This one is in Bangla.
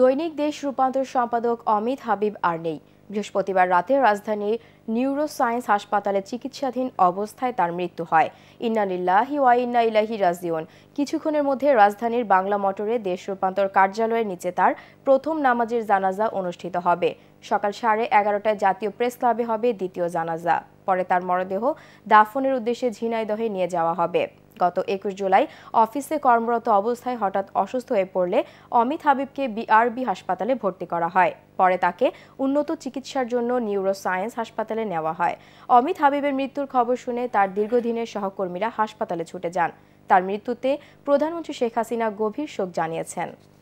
দৈনিক দেশ রূপান্তর সম্পাদক অমিত হাবিব আর নেই বৃহস্পতিবার রাতে রাজধানীর নিউরো সায়েন্স হাসপাতালে চিকিৎসাধীন অবস্থায় তার মৃত্যু হয় ইন্নালিল্লাহি ওয়াইন্না ইন্না ইলাহি রাজিউন কিছুক্ষণের মধ্যে রাজধানীর বাংলা মোটরে দেশ রূপান্তর কার্যালয়ের নিচে তার প্রথম নামাজের জানাজা অনুষ্ঠিত হবে সকাল সাড়ে এগারোটায় জাতীয় প্রেস ক্লাবে হবে দ্বিতীয় জানাজা পরে তার মরদেহ দাফনের উদ্দেশ্যে ঝিনাইদহে নিয়ে যাওয়া হবে গত একুশ জুলাই অফিসে কর্মরত অবস্থায় হঠাৎ অসুস্থ হয়ে পড়লে অমিত হাবিবকে বিআরবি হাসপাতালে ভর্তি করা হয় পরে তাকে উন্নত চিকিৎসার জন্য নিউরো সায়েন্স হাসপাতালে নেওয়া হয় অমিত হাবিবের মৃত্যুর খবর শুনে তার দীর্ঘদিনের সহকর্মীরা হাসপাতালে ছুটে যান তার মৃত্যুতে প্রধানমন্ত্রী শেখ হাসিনা গভীর শোক জানিয়েছেন